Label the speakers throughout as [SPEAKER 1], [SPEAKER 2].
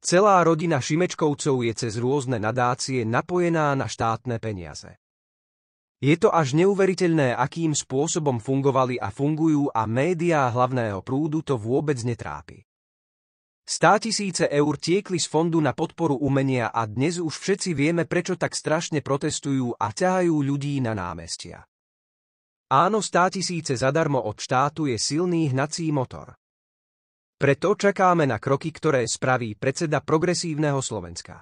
[SPEAKER 1] Celá rodina Šimečkovcov je cez rôzne nadácie napojená na štátne peniaze. Je to až neuveriteľné, akým spôsobom fungovali a fungujú a médiá hlavného prúdu to vôbec netrápi. Stá tisíce eur tiekli z fondu na podporu umenia a dnes už všetci vieme, prečo tak strašne protestujú a ťahajú ľudí na námestia. Áno, stá tisíce zadarmo od štátu je silný hnací motor. Preto čakáme na kroky, ktoré spraví predseda progresívneho Slovenska.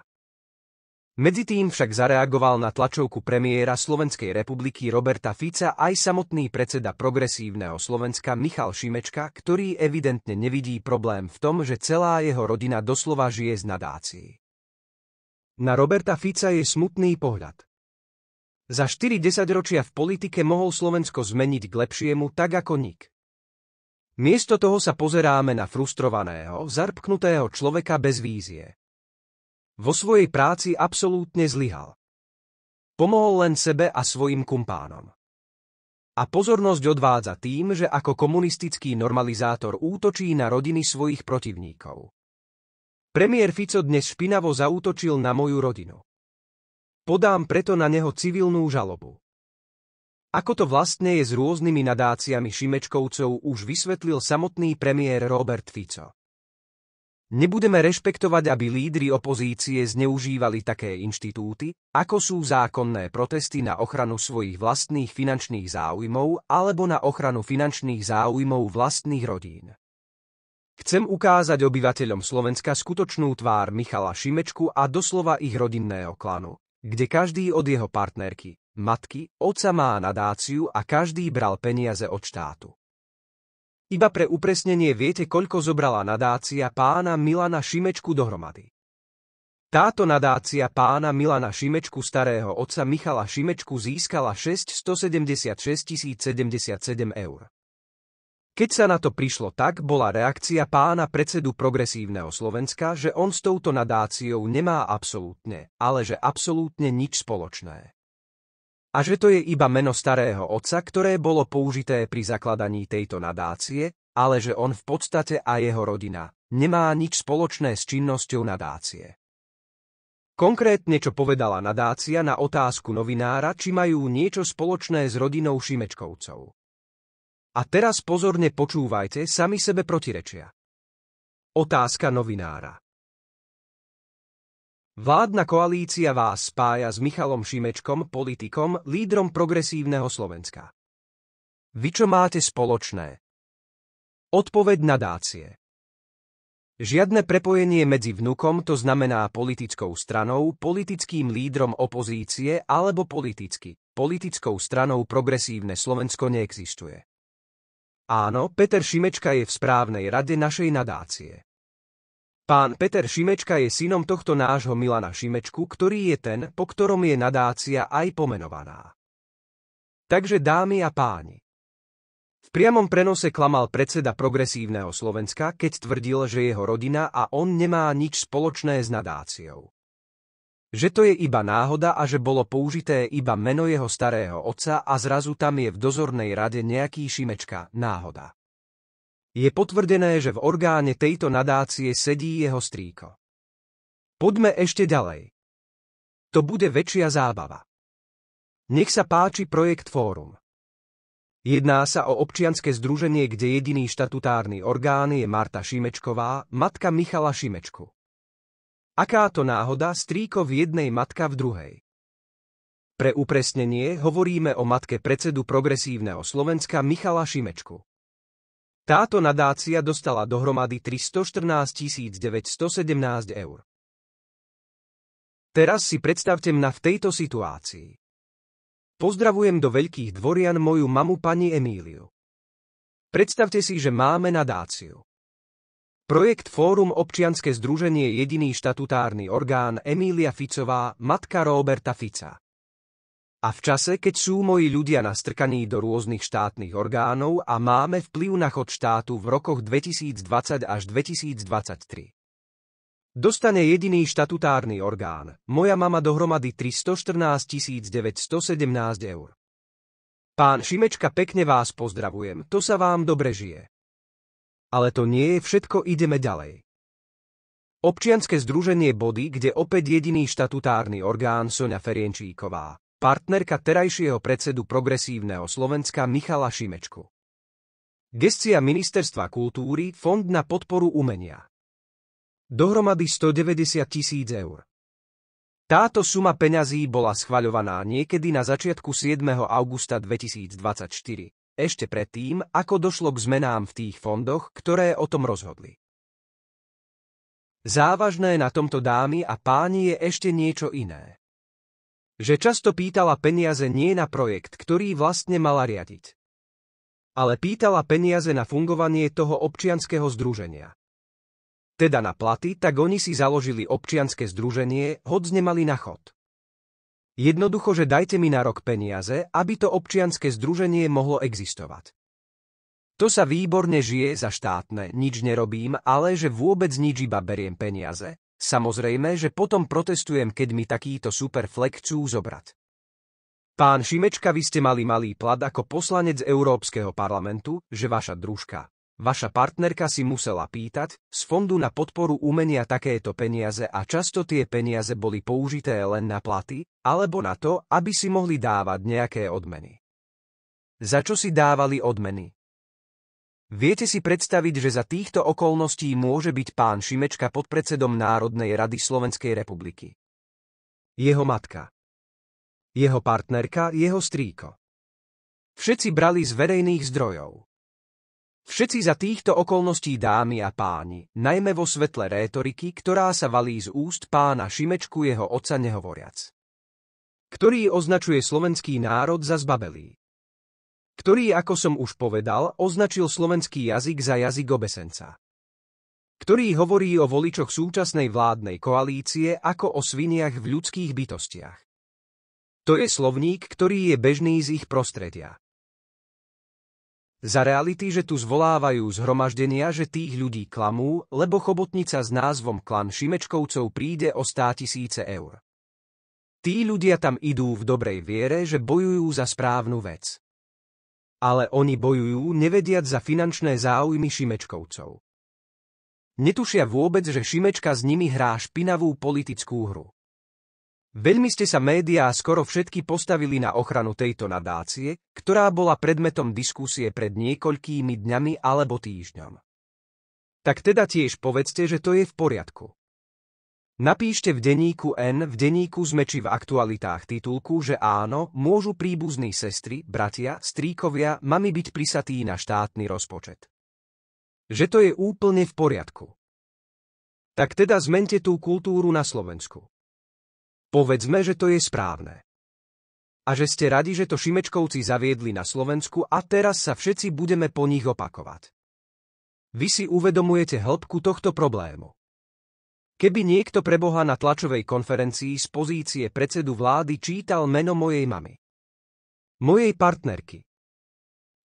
[SPEAKER 1] Medzitým však zareagoval na tlačovku premiéra Slovenskej republiky Roberta Fica aj samotný predseda progresívneho Slovenska Michal Šimečka, ktorý evidentne nevidí problém v tom, že celá jeho rodina doslova žije z nadácií. Na Roberta Fica je smutný pohľad. Za 4 desaťročia v politike mohol Slovensko zmeniť k lepšiemu tak ako nik. Miesto toho sa pozeráme na frustrovaného, zarpknutého človeka bez vízie. Vo svojej práci absolútne zlyhal. Pomohol len sebe a svojim kumpánom. A pozornosť odvádza tým, že ako komunistický normalizátor útočí na rodiny svojich protivníkov. Premiér Fico dnes špinavo zaútočil na moju rodinu. Podám preto na neho civilnú žalobu. Ako to vlastne je s rôznymi nadáciami Šimečkovcov už vysvetlil samotný premiér Robert Fico. Nebudeme rešpektovať, aby lídry opozície zneužívali také inštitúty, ako sú zákonné protesty na ochranu svojich vlastných finančných záujmov alebo na ochranu finančných záujmov vlastných rodín. Chcem ukázať obyvateľom Slovenska skutočnú tvár Michala Šimečku a doslova ich rodinného klanu, kde každý od jeho partnerky, matky, oca má nadáciu a každý bral peniaze od štátu. Iba pre upresnenie viete, koľko zobrala nadácia pána Milana Šimečku dohromady. Táto nadácia pána Milana Šimečku starého otca Michala Šimečku získala 676 077 eur. Keď sa na to prišlo tak, bola reakcia pána predsedu Progresívneho Slovenska, že on s touto nadáciou nemá absolútne, ale že absolútne nič spoločné a že to je iba meno starého otca, ktoré bolo použité pri zakladaní tejto nadácie, ale že on v podstate a jeho rodina nemá nič spoločné s činnosťou nadácie. Konkrétne čo povedala nadácia na otázku novinára, či majú niečo spoločné s rodinou Šimečkovcov. A teraz pozorne počúvajte, sami sebe protirečia. Otázka novinára. Vládna koalícia vás spája s Michalom Šimečkom, politikom, lídrom progresívneho Slovenska. Vy čo máte spoločné? Odpoveď na dácie. Žiadne prepojenie medzi vnukom, to znamená politickou stranou, politickým lídrom opozície alebo politicky, politickou stranou progresívne Slovensko neexistuje. Áno, Peter Šimečka je v správnej rade našej nadácie. Pán Peter Šimečka je synom tohto nášho Milana Šimečku, ktorý je ten, po ktorom je nadácia aj pomenovaná. Takže dámy a páni. V priamom prenose klamal predseda progresívneho Slovenska, keď tvrdil, že jeho rodina a on nemá nič spoločné s nadáciou. Že to je iba náhoda a že bolo použité iba meno jeho starého otca a zrazu tam je v dozornej rade nejaký Šimečka náhoda. Je potvrdené, že v orgáne tejto nadácie sedí jeho strýko. Poďme ešte ďalej. To bude väčšia zábava. Nech sa páči projekt Fórum. Jedná sa o občianske združenie, kde jediný štatutárny orgán je Marta Šimečková, matka Michala Šimečku. Aká to náhoda, strýko v jednej matka v druhej. Pre upresnenie hovoríme o matke predsedu Progresívneho Slovenska Michala Šimečku. Táto nadácia dostala dohromady 314 917 eur. Teraz si predstavte mňa v tejto situácii. Pozdravujem do Veľkých dvorian moju mamu pani Emíliu. Predstavte si, že máme nadáciu. Projekt Fórum občianske združenie jediný štatutárny orgán Emília Ficová, matka Roberta Fica. A v čase, keď sú moji ľudia nastrkaní do rôznych štátnych orgánov a máme vplyv na chod štátu v rokoch 2020 až 2023. Dostane jediný štatutárny orgán, moja mama dohromady 314 917 eur. Pán Šimečka, pekne vás pozdravujem, to sa vám dobre žije. Ale to nie je všetko, ideme ďalej. Občianske združenie Body, kde opäť jediný štatutárny orgán Sonia Ferienčíková partnerka terajšieho predsedu progresívneho Slovenska Michala Šimečku. Gestia Ministerstva kultúry Fond na podporu umenia. Dohromady 190 tisíc eur. Táto suma peňazí bola schvaľovaná niekedy na začiatku 7. augusta 2024, ešte predtým, ako došlo k zmenám v tých fondoch, ktoré o tom rozhodli. Závažné na tomto dámy a páni je ešte niečo iné že často pýtala peniaze nie na projekt, ktorý vlastne mala riadiť. Ale pýtala peniaze na fungovanie toho občianského združenia. Teda na platy, tak oni si založili občianske združenie, hoď nemali na chod. Jednoducho, že dajte mi na rok peniaze, aby to občianske združenie mohlo existovať. To sa výborne žije za štátne, nič nerobím, ale že vôbec nič iba beriem peniaze, Samozrejme, že potom protestujem, keď mi takýto super flek chcú zobrať. Pán Šimečka, vy ste mali malý plat ako poslanec Európskeho parlamentu, že vaša družka, vaša partnerka si musela pýtať z fondu na podporu umenia takéto peniaze a často tie peniaze boli použité len na platy, alebo na to, aby si mohli dávať nejaké odmeny. Za čo si dávali odmeny? Viete si predstaviť, že za týchto okolností môže byť pán Šimečka podpredsedom Národnej rady Slovenskej republiky. Jeho matka. Jeho partnerka, jeho strýko. Všetci brali z verejných zdrojov. Všetci za týchto okolností dámy a páni, najmä vo svetle rétoriky, ktorá sa valí z úst pána Šimečku jeho oca nehovoriac. Ktorý označuje slovenský národ za zbabelý ktorý, ako som už povedal, označil slovenský jazyk za jazyk obesenca. Ktorý hovorí o voličoch súčasnej vládnej koalície ako o sviniach v ľudských bytostiach. To je slovník, ktorý je bežný z ich prostredia. Za reality, že tu zvolávajú zhromaždenia, že tých ľudí klamú, lebo chobotnica s názvom Klan Šimečkovcov príde o 100 tisíce eur. Tí ľudia tam idú v dobrej viere, že bojujú za správnu vec ale oni bojujú nevediac za finančné záujmy Šimečkovcov. Netušia vôbec, že Šimečka s nimi hrá špinavú politickú hru. Veľmi ste sa médiá skoro všetky postavili na ochranu tejto nadácie, ktorá bola predmetom diskusie pred niekoľkými dňami alebo týždňom. Tak teda tiež povedzte, že to je v poriadku. Napíšte v denníku N, v denníku sme či v aktualitách titulku, že áno, môžu príbuzní sestry, bratia, stríkovia, mami byť prisatí na štátny rozpočet. Že to je úplne v poriadku. Tak teda zmente tú kultúru na Slovensku. Povedzme, že to je správne. A že ste radi, že to Šimečkovci zaviedli na Slovensku a teraz sa všetci budeme po nich opakovať. Vy si uvedomujete hĺbku tohto problému. Keby niekto pre Boha na tlačovej konferencii z pozície predsedu vlády čítal meno mojej mamy. Mojej partnerky.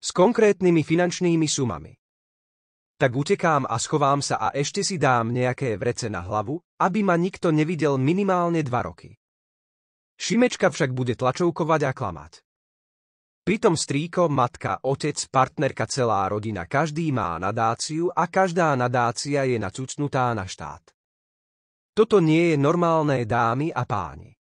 [SPEAKER 1] S konkrétnymi finančnými sumami. Tak utekám a schovám sa a ešte si dám nejaké vrece na hlavu, aby ma nikto nevidel minimálne dva roky. Šimečka však bude tlačovkovať a klamať. Pritom strýko, matka, otec, partnerka, celá rodina, každý má nadáciu a každá nadácia je nacucnutá na štát. Toto nie je normálne dámy a páni.